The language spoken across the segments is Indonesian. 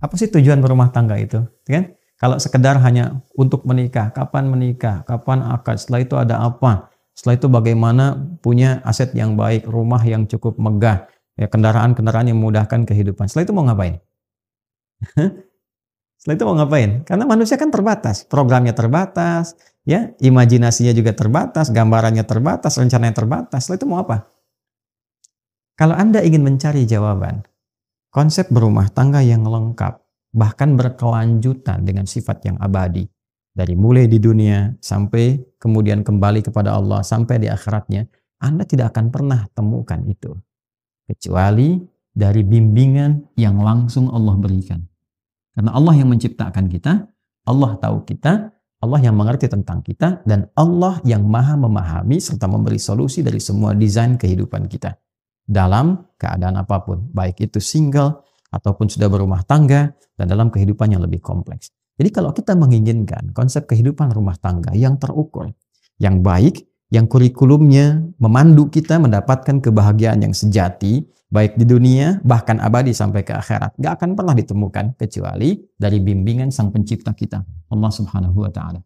apa sih tujuan berumah tangga itu kan kalau sekedar hanya untuk menikah kapan menikah kapan akad setelah itu ada apa setelah itu bagaimana punya aset yang baik rumah yang cukup megah ya kendaraan-kendaraan yang memudahkan kehidupan setelah itu mau ngapain setelah itu mau ngapain karena manusia kan terbatas programnya terbatas ya imajinasinya juga terbatas gambarannya terbatas rencananya terbatas setelah itu mau apa kalau Anda ingin mencari jawaban Konsep berumah tangga yang lengkap bahkan berkelanjutan dengan sifat yang abadi. Dari mulai di dunia sampai kemudian kembali kepada Allah sampai di akhiratnya, Anda tidak akan pernah temukan itu. Kecuali dari bimbingan yang langsung Allah berikan. Karena Allah yang menciptakan kita, Allah tahu kita, Allah yang mengerti tentang kita, dan Allah yang maha memahami serta memberi solusi dari semua desain kehidupan kita dalam keadaan apapun, baik itu single ataupun sudah berumah tangga dan dalam kehidupan yang lebih kompleks. Jadi kalau kita menginginkan konsep kehidupan rumah tangga yang terukur, yang baik, yang kurikulumnya memandu kita mendapatkan kebahagiaan yang sejati, baik di dunia, bahkan abadi sampai ke akhirat. Gak akan pernah ditemukan kecuali dari bimbingan sang pencipta kita, Allah subhanahu wa ta'ala.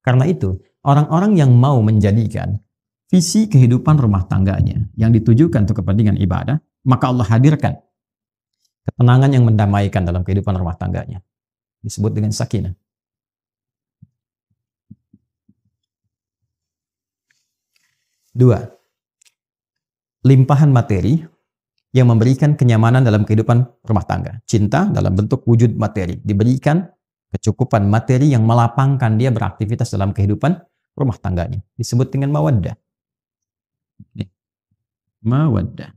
Karena itu, orang-orang yang mau menjadikan visi kehidupan rumah tangganya yang ditujukan untuk kepentingan ibadah, maka Allah hadirkan ketenangan yang mendamaikan dalam kehidupan rumah tangganya. Disebut dengan sakinah. Dua, limpahan materi yang memberikan kenyamanan dalam kehidupan rumah tangga. Cinta dalam bentuk wujud materi. Diberikan kecukupan materi yang melapangkan dia beraktivitas dalam kehidupan rumah tangganya. Disebut dengan mawaddah. Mawaddah.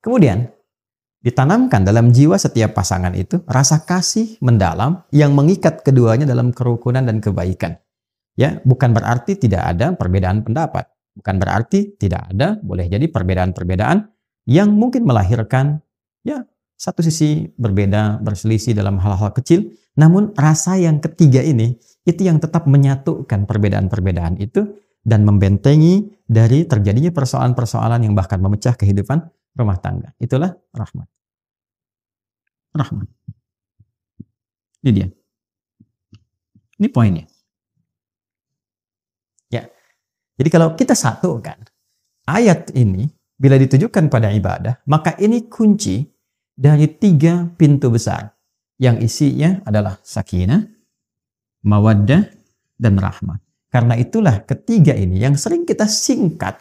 Kemudian, ditanamkan dalam jiwa setiap pasangan itu rasa kasih mendalam yang mengikat keduanya dalam kerukunan dan kebaikan. Ya, bukan berarti tidak ada perbedaan pendapat. Bukan berarti tidak ada, boleh jadi perbedaan-perbedaan yang mungkin melahirkan ya satu sisi berbeda, berselisih dalam hal-hal kecil, namun rasa yang ketiga ini itu yang tetap menyatukan perbedaan-perbedaan itu dan membentengi dari terjadinya persoalan-persoalan yang bahkan memecah kehidupan rumah tangga. Itulah rahmat. Rahmat. Ini dia. Ini poinnya. Ya. Jadi kalau kita satu kan, ayat ini bila ditujukan pada ibadah, maka ini kunci dari tiga pintu besar yang isinya adalah sakinah, mawaddah, dan rahmat. Karena itulah ketiga ini yang sering kita singkat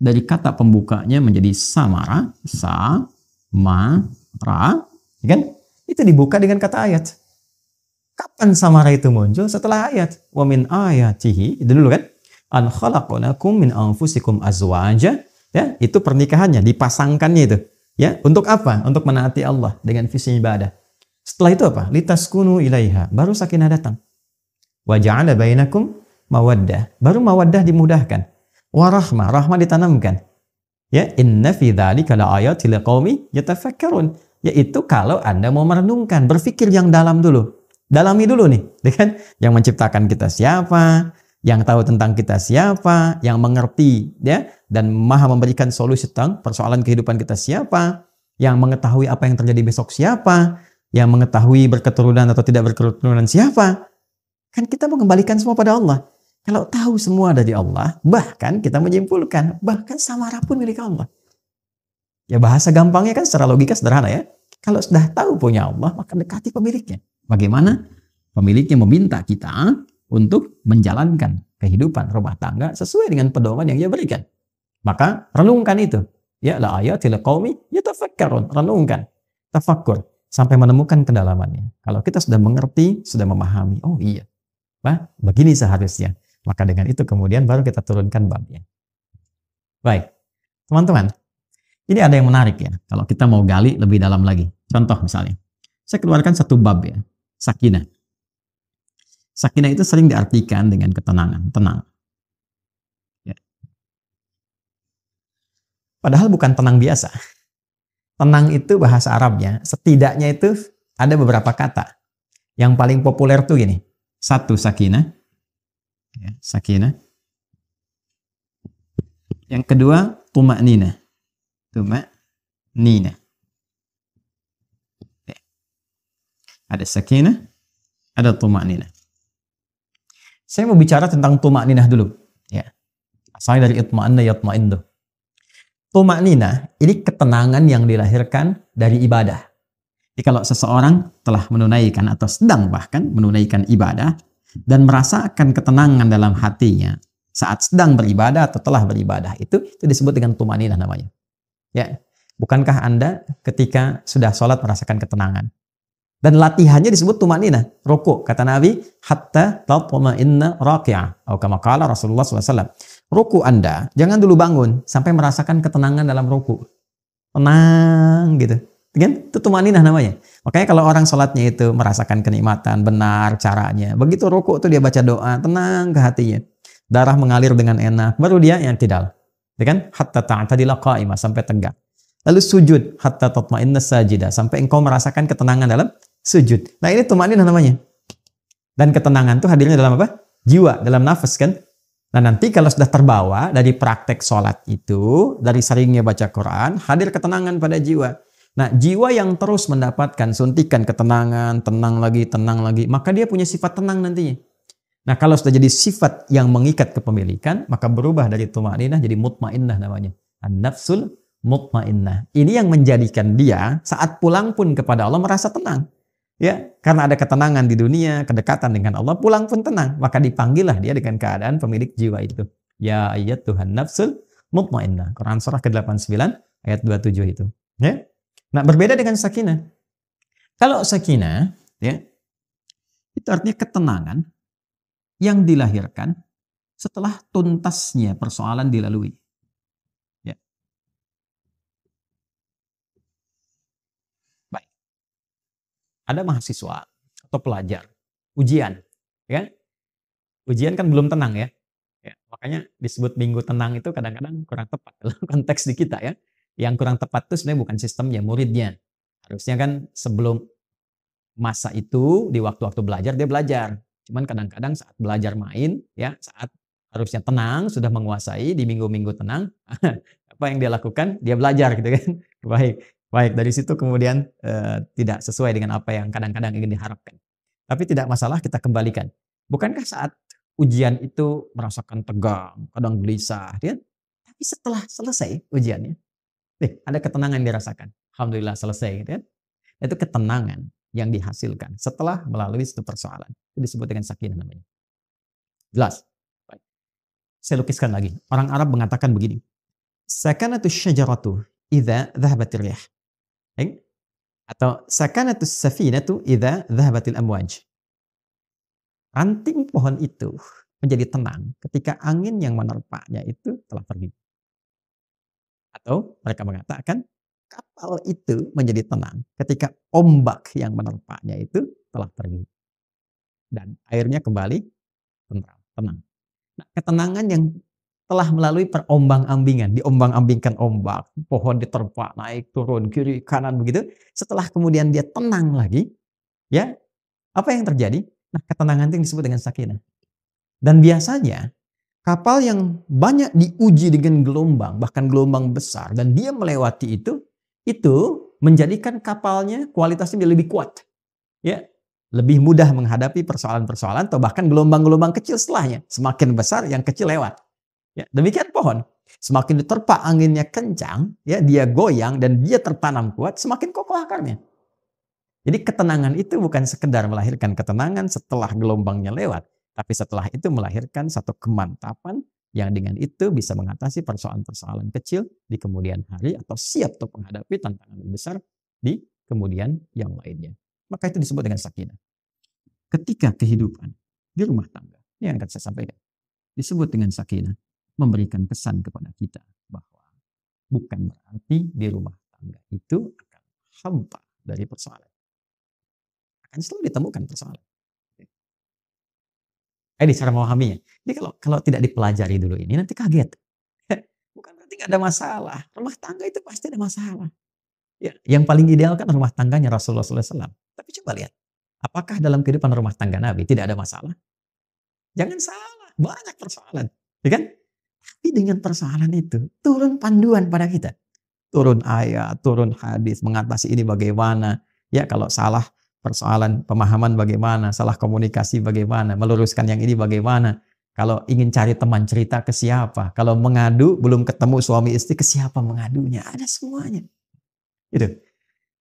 dari kata pembukanya menjadi samara, sa, ma, ra, ya kan? Itu dibuka dengan kata ayat. Kapan samara itu muncul? Setelah ayat. Wa min ayatihi, itu dulu kan? An khalaqalakum min anfusikum azwaja. Ya, itu pernikahannya, dipasangkannya itu. Ya, untuk apa? Untuk menaati Allah dengan visi ibadah. Setelah itu apa? Litaskunu ilaiha, baru sakinah datang. Wa ja'ala bainakum mawaddah. Baru mawaddah dimudahkan. Wa rahmah, ditanamkan. Ya, inna fi dzalika laayati liqaumi yatafakkarun. Yaitu kalau Anda mau merenungkan, berfikir yang dalam dulu. Dalami dulu nih, ya kan? Yang menciptakan kita siapa, yang tahu tentang kita siapa, yang mengerti ya dan maha memberikan solusi tentang persoalan kehidupan kita siapa, yang mengetahui apa yang terjadi besok siapa, yang mengetahui berketurunan atau tidak berketurunan siapa. Kan kita mengembalikan semua pada Allah. Kalau tahu semua dari Allah, bahkan kita menyimpulkan, bahkan samara pun milik Allah. Ya bahasa gampangnya kan secara logika sederhana ya. Kalau sudah tahu punya Allah, maka dekati pemiliknya. Bagaimana pemiliknya meminta kita untuk menjalankan kehidupan rumah tangga sesuai dengan pedoman yang ia berikan. Maka renungkan itu. Ya la ayatil qawmi yatafakkarun. Renungkan. Tafakkur. Sampai menemukan kedalamannya. Kalau kita sudah mengerti, sudah memahami. Oh iya, apa begini seharusnya maka dengan itu kemudian baru kita turunkan babnya baik teman-teman ini ada yang menarik ya kalau kita mau gali lebih dalam lagi contoh misalnya saya keluarkan satu bab ya sakinah sakinah itu sering diartikan dengan ketenangan tenang ya. padahal bukan tenang biasa tenang itu bahasa Arabnya setidaknya itu ada beberapa kata yang paling populer tuh gini satu sakinah. Ya, sakinah. Yang kedua tumak nina. Tumak nina. Ya. Ada sakinah, ada tumak nina. Saya mau bicara tentang tumak nina dulu. Ya. Asalnya dari itma'anna yatma'indu. Tumak nina, ini ketenangan yang dilahirkan dari ibadah. Jadi kalau seseorang telah menunaikan atau sedang bahkan menunaikan ibadah dan merasakan ketenangan dalam hatinya saat sedang beribadah atau telah beribadah itu itu disebut dengan tumanina namanya. Ya, bukankah Anda ketika sudah sholat merasakan ketenangan? Dan latihannya disebut tumanina, ruku. Kata Nabi, hatta tatma'inna raqi'ah. Atau kama kala Rasulullah SAW. Ruku Anda, jangan dulu bangun sampai merasakan ketenangan dalam ruku. Tenang gitu. Kan? Itu tumaninah namanya. Makanya kalau orang sholatnya itu merasakan kenikmatan, benar caranya. Begitu rukuk tuh dia baca doa, tenang ke hatinya. Darah mengalir dengan enak. Baru dia yang tidak. Ya kan? Hatta ta'tadila qa'imah, sampai tegak. Lalu sujud, hatta tatma'inna sajidah. Sampai engkau merasakan ketenangan dalam sujud. Nah ini tumaninah namanya. Dan ketenangan tuh hadirnya dalam apa? Jiwa, dalam nafas kan? Nah nanti kalau sudah terbawa dari praktek sholat itu, dari seringnya baca Quran, hadir ketenangan pada jiwa. Nah, jiwa yang terus mendapatkan suntikan ketenangan, tenang lagi, tenang lagi, maka dia punya sifat tenang nantinya. Nah, kalau sudah jadi sifat yang mengikat kepemilikan, maka berubah dari tumaninah jadi mutmainnah namanya. An-nafsul mutmainnah. Ini yang menjadikan dia saat pulang pun kepada Allah merasa tenang. Ya, karena ada ketenangan di dunia, kedekatan dengan Allah, pulang pun tenang. Maka dipanggillah dia dengan keadaan pemilik jiwa itu. Ya ayat Tuhan nafsul mutmainnah. Quran surah ke-89 ayat 27 itu. Ya. Nah, berbeda dengan sakinah. Kalau sakinah, ya, itu artinya ketenangan yang dilahirkan setelah tuntasnya persoalan dilalui. Ya. Baik. Ada mahasiswa atau pelajar ujian, ya. Ujian kan belum tenang ya. ya makanya disebut minggu tenang itu kadang-kadang kurang tepat dalam konteks di kita ya. Yang kurang tepat itu sebenarnya bukan sistemnya, muridnya. Harusnya kan sebelum masa itu di waktu-waktu belajar dia belajar. Cuman kadang-kadang saat belajar main ya saat harusnya tenang sudah menguasai di minggu-minggu tenang apa yang dia lakukan dia belajar gitu kan. Baik. Baik, dari situ kemudian eh, tidak sesuai dengan apa yang kadang-kadang ingin diharapkan. Tapi tidak masalah kita kembalikan. Bukankah saat ujian itu merasakan tegang, kadang gelisah, ya? Tapi setelah selesai ujiannya, Nih, ada ketenangan dirasakan. Alhamdulillah selesai gitu kan. Itu ketenangan yang dihasilkan setelah melalui satu persoalan. Itu disebut dengan sakinah namanya. Jelas? Baik. Saya lukiskan lagi. Orang Arab mengatakan begini. Sakanatu syajaratu idha dhahabatir riyah. Baik? Atau sakanatu safinatu idha dhahabatil amwaj. Ranting pohon itu menjadi tenang ketika angin yang menerpanya itu telah pergi. Atau mereka mengatakan kapal itu menjadi tenang ketika ombak yang menerpanya itu telah pergi. Dan airnya kembali tenang. tenang. Nah, ketenangan yang telah melalui perombang-ambingan, diombang-ambingkan ombak, pohon diterpa, naik, turun, kiri, kanan, begitu. Setelah kemudian dia tenang lagi, ya, apa yang terjadi? Nah, ketenangan itu disebut dengan sakinah. Dan biasanya kapal yang banyak diuji dengan gelombang, bahkan gelombang besar, dan dia melewati itu, itu menjadikan kapalnya kualitasnya lebih kuat. Ya, lebih mudah menghadapi persoalan-persoalan atau bahkan gelombang-gelombang kecil setelahnya. Semakin besar, yang kecil lewat. Ya, demikian pohon. Semakin diterpa anginnya kencang, ya dia goyang dan dia tertanam kuat, semakin kokoh akarnya. Jadi ketenangan itu bukan sekedar melahirkan ketenangan setelah gelombangnya lewat, tapi setelah itu melahirkan satu kemantapan yang dengan itu bisa mengatasi persoalan-persoalan kecil di kemudian hari atau siap untuk menghadapi tantangan besar di kemudian yang lainnya. Maka itu disebut dengan sakinah. Ketika kehidupan di rumah tangga, ini yang akan saya sampaikan, disebut dengan sakinah, memberikan pesan kepada kita bahwa bukan berarti di rumah tangga itu akan hampa dari persoalan. Akan selalu ditemukan persoalan. Eh, cara memahaminya. Jadi kalau kalau tidak dipelajari dulu ini nanti kaget. Bukan berarti nggak ada masalah. Rumah tangga itu pasti ada masalah. Ya, yang paling ideal kan rumah tangganya Rasulullah SAW. Tapi coba lihat, apakah dalam kehidupan rumah tangga Nabi tidak ada masalah? Jangan salah, banyak persoalan, ya kan? Tapi dengan persoalan itu turun panduan pada kita, turun ayat, turun hadis mengatasi ini bagaimana. Ya kalau salah persoalan pemahaman bagaimana, salah komunikasi bagaimana, meluruskan yang ini bagaimana. Kalau ingin cari teman cerita ke siapa? Kalau mengadu belum ketemu suami istri ke siapa mengadunya? Ada semuanya. Gitu.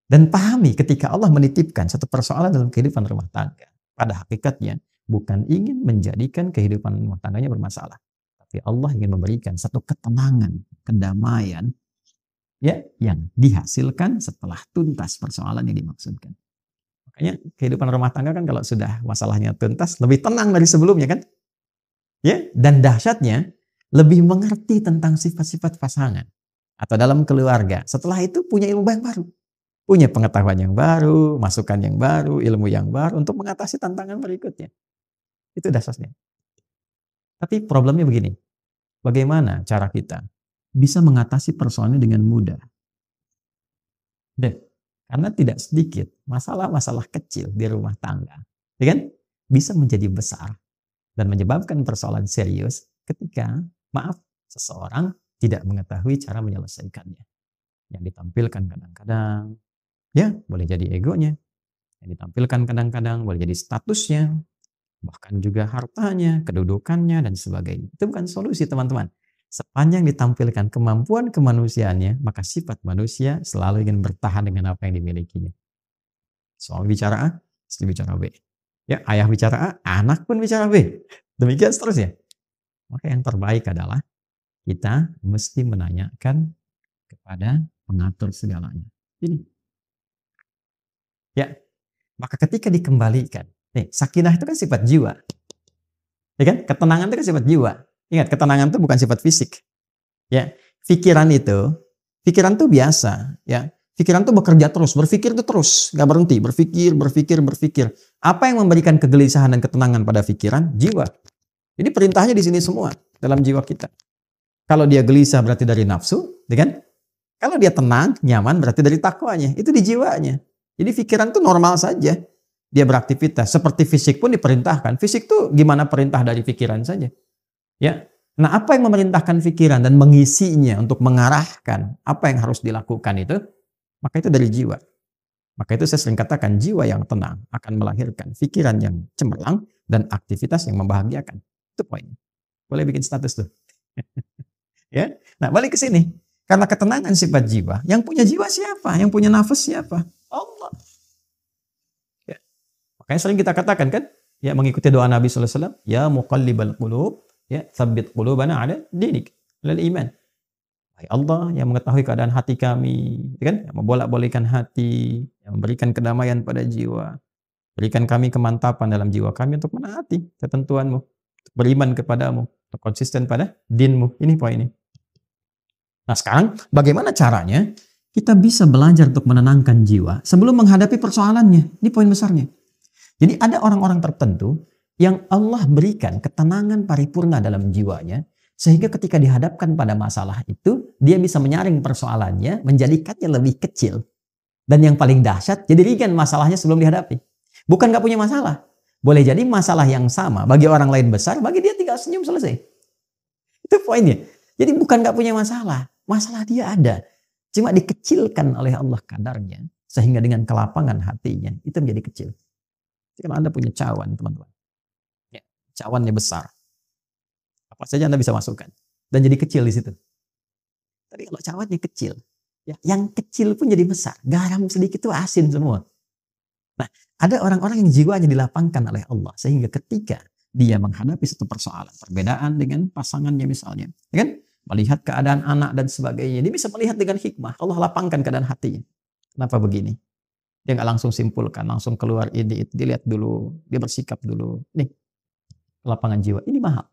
Dan pahami ketika Allah menitipkan satu persoalan dalam kehidupan rumah tangga. Pada hakikatnya bukan ingin menjadikan kehidupan rumah tangganya bermasalah. Tapi Allah ingin memberikan satu ketenangan, kedamaian ya yang dihasilkan setelah tuntas persoalan yang dimaksudkan. Makanya kehidupan rumah tangga kan kalau sudah masalahnya tuntas lebih tenang dari sebelumnya kan? Ya, dan dahsyatnya lebih mengerti tentang sifat-sifat pasangan atau dalam keluarga. Setelah itu punya ilmu yang baru. Punya pengetahuan yang baru, masukan yang baru, ilmu yang baru untuk mengatasi tantangan berikutnya. Itu dasarnya. Tapi problemnya begini. Bagaimana cara kita bisa mengatasi persoalannya dengan mudah? Deh, karena tidak sedikit masalah-masalah kecil di rumah tangga, ya kan? Bisa menjadi besar dan menyebabkan persoalan serius ketika maaf seseorang tidak mengetahui cara menyelesaikannya. Yang ditampilkan kadang-kadang ya boleh jadi egonya, yang ditampilkan kadang-kadang boleh jadi statusnya, bahkan juga hartanya, kedudukannya, dan sebagainya. Itu bukan solusi teman-teman. Sepanjang ditampilkan kemampuan kemanusiaannya, maka sifat manusia selalu ingin bertahan dengan apa yang dimilikinya. Soal bicara A, istri bicara B. Ya, ayah bicara A, anak pun bicara B. Demikian seterusnya. Maka yang terbaik adalah kita mesti menanyakan kepada pengatur segalanya. Ini. Ya. Maka ketika dikembalikan, nih, sakinah itu kan sifat jiwa. Ya kan? Ketenangan itu kan sifat jiwa. Ingat, ketenangan itu bukan sifat fisik. Ya, pikiran itu, pikiran itu biasa, ya. Pikiran itu bekerja terus, berpikir itu terus, nggak berhenti, berpikir, berpikir, berpikir. Apa yang memberikan kegelisahan dan ketenangan pada pikiran? Jiwa. Jadi perintahnya di sini semua dalam jiwa kita. Kalau dia gelisah berarti dari nafsu, ya kan? Kalau dia tenang, nyaman berarti dari takwanya. Itu di jiwanya. Jadi pikiran itu normal saja. Dia beraktivitas. Seperti fisik pun diperintahkan. Fisik tuh gimana perintah dari pikiran saja. Ya. Nah, apa yang memerintahkan pikiran dan mengisinya untuk mengarahkan apa yang harus dilakukan itu, maka itu dari jiwa. Maka itu saya sering katakan jiwa yang tenang akan melahirkan pikiran yang cemerlang dan aktivitas yang membahagiakan. Itu poinnya. Boleh bikin status tuh. ya. Nah, balik ke sini. Karena ketenangan sifat jiwa. Yang punya jiwa siapa? Yang punya nafas siapa? Allah. Ya. Makanya sering kita katakan kan, ya mengikuti doa Nabi SAW, ya muqallibal qulub, Ya, sabit qulubana ada dinik, lal iman. Hai Allah yang mengetahui keadaan hati kami, gitu kan? Yang membolak balikkan hati, yang memberikan kedamaian pada jiwa. Berikan kami kemantapan dalam jiwa kami untuk menaati ketentuanmu, untuk beriman kepadamu, untuk konsisten pada dinmu. Ini poinnya. Nah sekarang bagaimana caranya kita bisa belajar untuk menenangkan jiwa sebelum menghadapi persoalannya? Ini poin besarnya. Jadi ada orang-orang tertentu yang Allah berikan ketenangan paripurna dalam jiwanya sehingga ketika dihadapkan pada masalah itu dia bisa menyaring persoalannya menjadikannya lebih kecil dan yang paling dahsyat jadi ringan masalahnya sebelum dihadapi bukan gak punya masalah boleh jadi masalah yang sama bagi orang lain besar bagi dia tinggal senyum selesai itu poinnya jadi bukan gak punya masalah masalah dia ada cuma dikecilkan oleh Allah kadarnya sehingga dengan kelapangan hatinya itu menjadi kecil. Jika Anda punya cawan, teman-teman cawannya besar. Apa saja Anda bisa masukkan. Dan jadi kecil di situ. Tapi kalau cawannya kecil, ya, yang kecil pun jadi besar. Garam sedikit itu asin semua. Nah, ada orang-orang yang jiwanya dilapangkan oleh Allah. Sehingga ketika dia menghadapi satu persoalan, perbedaan dengan pasangannya misalnya, ya kan? melihat keadaan anak dan sebagainya, dia bisa melihat dengan hikmah. Allah lapangkan keadaan hatinya. Kenapa begini? Dia nggak langsung simpulkan, langsung keluar ini, itu. dilihat dulu, dia bersikap dulu. Nih, lapangan jiwa. Ini mahal.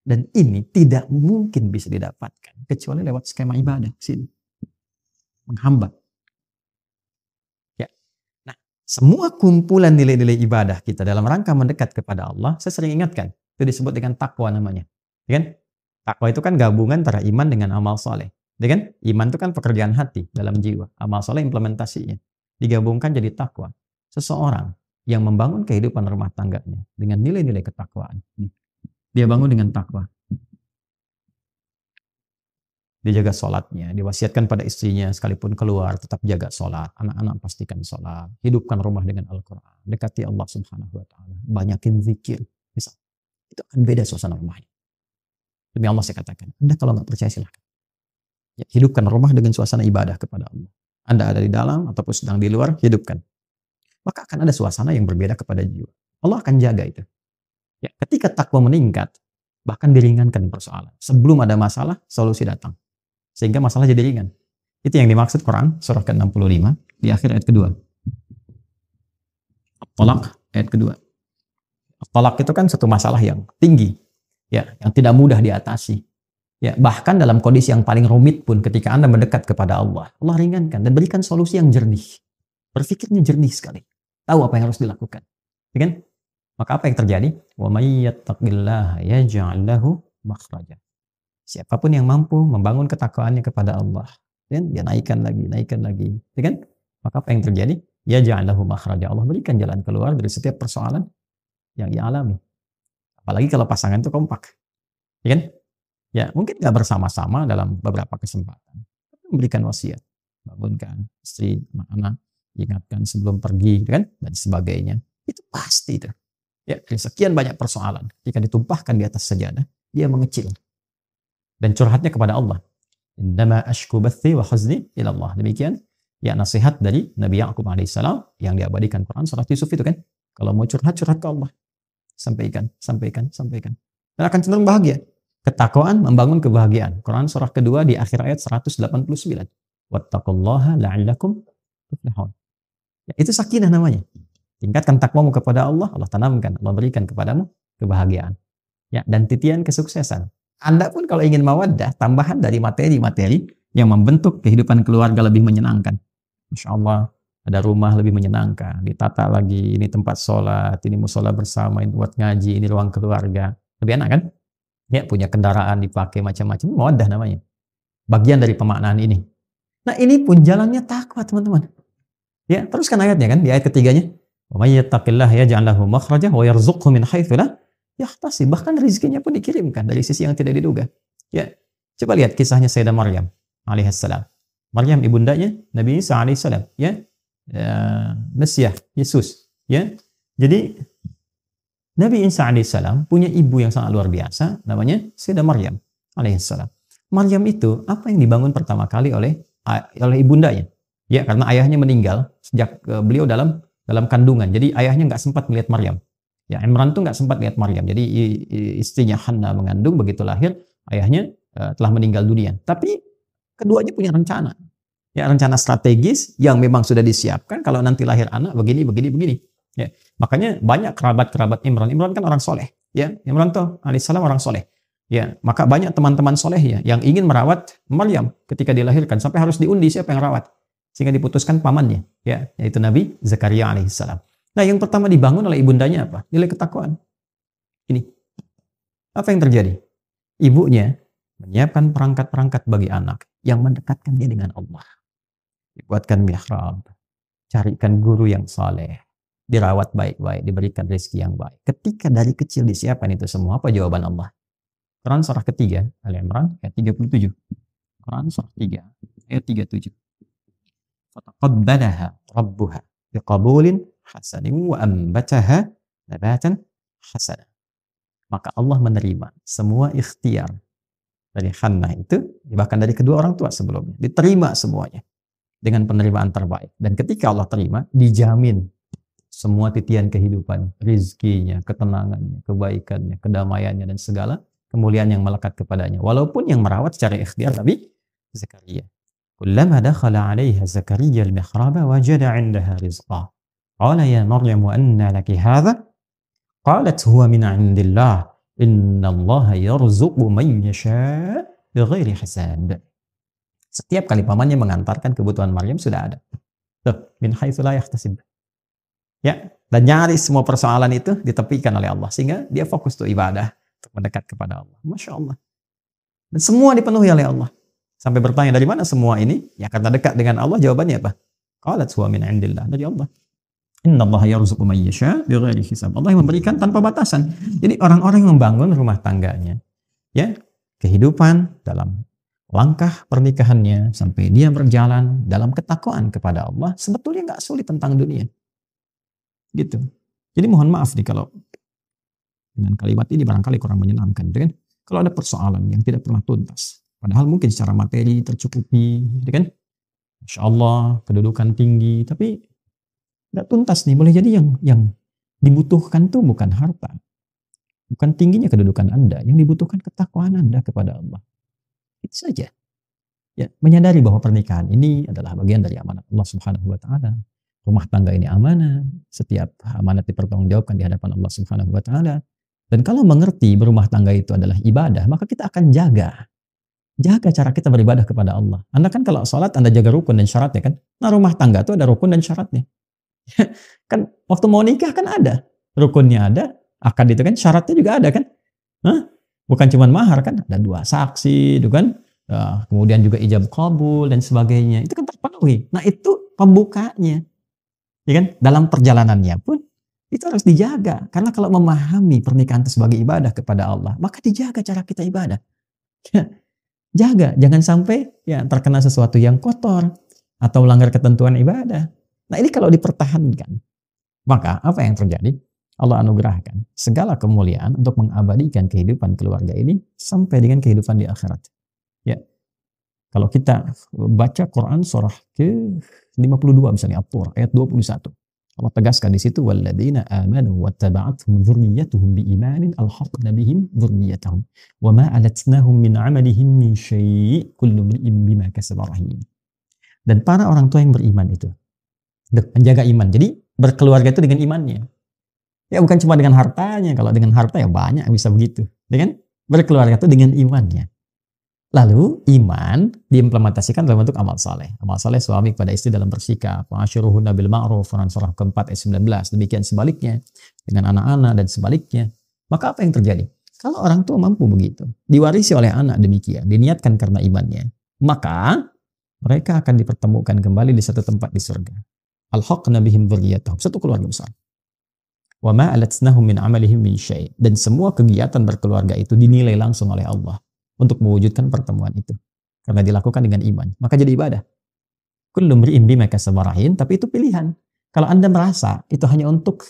Dan ini tidak mungkin bisa didapatkan kecuali lewat skema ibadah sini. menghamba Ya. Nah, semua kumpulan nilai-nilai ibadah kita dalam rangka mendekat kepada Allah, saya sering ingatkan, itu disebut dengan takwa namanya. Ya kan? Takwa itu kan gabungan antara iman dengan amal soleh. Ya kan? Iman itu kan pekerjaan hati dalam jiwa. Amal soleh implementasinya. Digabungkan jadi takwa. Seseorang yang membangun kehidupan rumah tangganya dengan nilai-nilai ketakwaan. Dia bangun dengan takwa. Dia jaga sholatnya, diwasiatkan pada istrinya sekalipun keluar tetap jaga sholat. Anak-anak pastikan sholat, hidupkan rumah dengan Al-Quran, dekati Allah subhanahu wa ta'ala, banyakin zikir. Misal, itu akan beda suasana rumahnya. Demi Allah saya katakan, Anda kalau nggak percaya silahkan. Ya, hidupkan rumah dengan suasana ibadah kepada Allah. Anda ada di dalam ataupun sedang di luar, hidupkan maka akan ada suasana yang berbeda kepada jiwa. Allah akan jaga itu. Ya, ketika takwa meningkat, bahkan diringankan persoalan. Sebelum ada masalah, solusi datang. Sehingga masalah jadi ringan. Itu yang dimaksud Quran surah ke-65 di akhir ayat kedua. Tolak ayat kedua. Tolak itu kan satu masalah yang tinggi, ya, yang tidak mudah diatasi. Ya, bahkan dalam kondisi yang paling rumit pun ketika Anda mendekat kepada Allah, Allah ringankan dan berikan solusi yang jernih. Berpikirnya jernih sekali tahu apa yang harus dilakukan. Ya kan? Maka apa yang terjadi? Wa yaj'al lahu makhraja. Siapapun yang mampu membangun ketakwaannya kepada Allah, ya kan? dia naikkan lagi, naikkan lagi, ya kan? Maka apa yang terjadi? Ya ja'alahu makhraja. Allah berikan jalan keluar dari setiap persoalan yang ia alami. Apalagi kalau pasangan itu kompak. Ya kan? Ya, mungkin nggak bersama-sama dalam beberapa kesempatan. Tapi memberikan wasiat. Bangunkan istri, anak, ingatkan sebelum pergi gitu kan dan sebagainya itu pasti itu ya sekian banyak persoalan jika ditumpahkan di atas sejadah dia mengecil dan curhatnya kepada Allah nama ashku Bethi wa hazni ilallah demikian ya nasihat dari Nabi Yakub alaihissalam yang diabadikan Quran surat Yusuf itu kan kalau mau curhat curhat ke Allah sampaikan sampaikan sampaikan dan akan cenderung bahagia ketakwaan membangun kebahagiaan Quran surah kedua di akhir ayat 189 wattaqullaha la'allakum tuflihun itu sakinah namanya. Tingkatkan takwamu kepada Allah, Allah tanamkan, Allah berikan kepadamu kebahagiaan. Ya, dan titian kesuksesan. Anda pun kalau ingin mawaddah, tambahan dari materi-materi yang membentuk kehidupan keluarga lebih menyenangkan. Masya Allah, ada rumah lebih menyenangkan, ditata lagi, ini tempat sholat, ini musola bersama, ini buat ngaji, ini ruang keluarga. Lebih enak kan? Ya, punya kendaraan dipakai macam-macam, mawaddah namanya. Bagian dari pemaknaan ini. Nah ini pun jalannya takwa teman-teman. Ya, teruskan ayatnya kan di ayat ketiganya. Wa may yattaqillah yaj'al lahu makhraja wa yarzuqhu min haitsu la yahtasib. Bahkan rezekinya pun dikirimkan dari sisi yang tidak diduga. Ya. Coba lihat kisahnya Sayyidah Maryam alaihissalam. Maryam ibundanya Nabi Isa alaihissalam, ya. ya Mesiah Yesus, ya. Jadi Nabi Isa alaihissalam punya ibu yang sangat luar biasa namanya Sayyidah Maryam alaihissalam. Maryam itu apa yang dibangun pertama kali oleh oleh ibundanya? Ya, karena ayahnya meninggal sejak eh, beliau dalam dalam kandungan. Jadi ayahnya nggak sempat melihat Maryam. Ya, Imran tuh nggak sempat melihat Maryam. Jadi istrinya Hanna mengandung begitu lahir ayahnya eh, telah meninggal dunia. Tapi keduanya punya rencana. Ya, rencana strategis yang memang sudah disiapkan kalau nanti lahir anak begini begini begini. Ya, makanya banyak kerabat-kerabat Imran. Imran kan orang soleh. Ya, Imran tuh alaihissalam orang soleh. Ya, maka banyak teman-teman soleh ya yang ingin merawat Maryam ketika dilahirkan sampai harus diundi siapa yang rawat sehingga diputuskan pamannya ya yaitu Nabi Zakaria alaihissalam. Nah yang pertama dibangun oleh ibundanya apa? Nilai ketakwaan. Ini apa yang terjadi? Ibunya menyiapkan perangkat-perangkat bagi anak yang mendekatkan dia dengan Allah. Dibuatkan mihrab, carikan guru yang saleh, dirawat baik-baik, diberikan rezeki yang baik. Ketika dari kecil disiapkan itu semua, apa jawaban Allah? Quran surah ketiga, Al Imran ayat 37. Quran surah 3 ayat 37. فتقبلها rabbuha بقبول حسن وأنبتها نباتا حسنا Maka Allah menerima semua ikhtiar dari Hannah itu, bahkan dari kedua orang tua sebelumnya. Diterima semuanya dengan penerimaan terbaik. Dan ketika Allah terima, dijamin semua titian kehidupan, rizkinya, ketenangannya, kebaikannya, kedamaiannya, dan segala kemuliaan yang melekat kepadanya. Walaupun yang merawat secara ikhtiar, tapi Zakaria. كلما دخل عليها زكريا المحراب وجد عندها رزقا قال يا مريم أن لك هذا قالت هو من عند الله إن الله يرزق من يشاء بغير حساب Setiap kali pamannya mengantarkan kebutuhan Maryam sudah ada. Tuh, min haitsulah yahtasib. Ya, dan nyaris semua persoalan itu ditepikan oleh Allah sehingga dia fokus tuh ibadah untuk mendekat kepada Allah. Masya Allah. Dan semua dipenuhi oleh Allah. Sampai bertanya dari mana semua ini? Ya karena dekat dengan Allah jawabannya apa? Qalat huwa min indillah. Dari Allah. Inna Allah yarzuqu man yasha bighairi hisab. Allah yang memberikan tanpa batasan. Jadi orang-orang yang membangun rumah tangganya, ya, kehidupan dalam langkah pernikahannya sampai dia berjalan dalam ketakwaan kepada Allah sebetulnya nggak sulit tentang dunia. Gitu. Jadi mohon maaf nih kalau dengan kalimat ini barangkali kurang menyenangkan, gitu kan? Kalau ada persoalan yang tidak pernah tuntas, Padahal mungkin secara materi tercukupi, gitu kan? Masya Allah, kedudukan tinggi, tapi nggak tuntas nih. Boleh jadi yang yang dibutuhkan tuh bukan harta, bukan tingginya kedudukan Anda, yang dibutuhkan ketakwaan Anda kepada Allah. Itu saja. Ya, menyadari bahwa pernikahan ini adalah bagian dari amanat Allah Subhanahu wa taala. Rumah tangga ini amanah, setiap amanat dipertanggungjawabkan di hadapan Allah Subhanahu wa taala. Dan kalau mengerti berumah tangga itu adalah ibadah, maka kita akan jaga Jaga cara kita beribadah kepada Allah. Anda kan kalau sholat Anda jaga rukun dan syaratnya kan. Nah rumah tangga itu ada rukun dan syaratnya. kan waktu mau nikah kan ada. Rukunnya ada, akad itu kan syaratnya juga ada kan. Hah? Bukan cuma mahar kan, ada dua saksi itu kan. Nah, kemudian juga ijab kabul dan sebagainya. Itu kan terpenuhi. Nah itu pembukanya. Ya kan? Dalam perjalanannya pun itu harus dijaga. Karena kalau memahami pernikahan itu sebagai ibadah kepada Allah, maka dijaga cara kita ibadah. jaga jangan sampai ya terkena sesuatu yang kotor atau melanggar ketentuan ibadah. Nah ini kalau dipertahankan maka apa yang terjadi? Allah anugerahkan segala kemuliaan untuk mengabadikan kehidupan keluarga ini sampai dengan kehidupan di akhirat. Ya. Kalau kita baca Quran surah ke 52 misalnya At-Tur ayat 21. Allah tegaskan di situ walladzina amanu wattaba'athum dzurriyyatuhum biimanin alhaqna bihim dzurriyyatahum wama alatnahum min amalihim min syai' kullu Dan para orang tua yang beriman itu menjaga iman. Jadi berkeluarga itu dengan imannya. Ya bukan cuma dengan hartanya, kalau dengan harta ya banyak bisa begitu. Dengan berkeluarga itu dengan imannya. Lalu iman diimplementasikan dalam bentuk amal saleh. Amal saleh suami kepada istri dalam bersikap, wa'asyiruhunna bil ma'ruf, surah keempat ayat 19. Demikian sebaliknya dengan anak-anak dan sebaliknya. Maka apa yang terjadi? Kalau orang tua mampu begitu, diwarisi oleh anak demikian, diniatkan karena imannya, maka mereka akan dipertemukan kembali di satu tempat di surga. Al-haq nabihim satu keluarga besar. Wa ma min amalihim min syai. Dan semua kegiatan berkeluarga itu dinilai langsung oleh Allah untuk mewujudkan pertemuan itu. Karena dilakukan dengan iman. Maka jadi ibadah. Kullu bima tapi itu pilihan. Kalau Anda merasa itu hanya untuk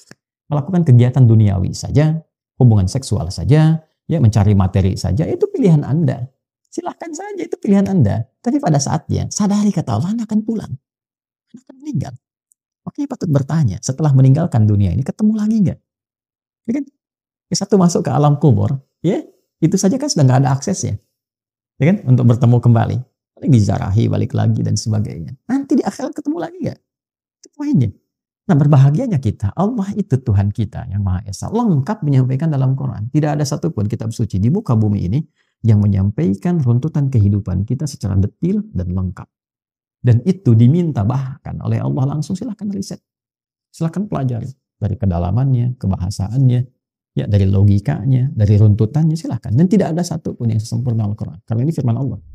melakukan kegiatan duniawi saja, hubungan seksual saja, ya mencari materi saja, itu pilihan Anda. Silahkan saja, itu pilihan Anda. Tapi pada saatnya, sadari kata Allah, Anda akan pulang. Anda akan meninggal. Makanya patut bertanya, setelah meninggalkan dunia ini, ketemu lagi nggak? Ya kan? Ya, satu masuk ke alam kubur, ya itu saja kan sudah nggak ada aksesnya. Ya kan? Untuk bertemu kembali. paling dizarahi, balik lagi dan sebagainya. Nanti di akhirat ketemu lagi nggak? Itu poinnya. Nah berbahagianya kita, Allah itu Tuhan kita yang Maha Esa. Lengkap menyampaikan dalam Quran. Tidak ada satupun kitab suci di muka bumi ini yang menyampaikan runtutan kehidupan kita secara detil dan lengkap. Dan itu diminta bahkan oleh Allah langsung silahkan riset. Silahkan pelajari dari kedalamannya, kebahasaannya, ya dari logikanya, dari runtutannya silahkan. Dan tidak ada satu pun yang sempurna Al-Quran. Karena ini firman Allah.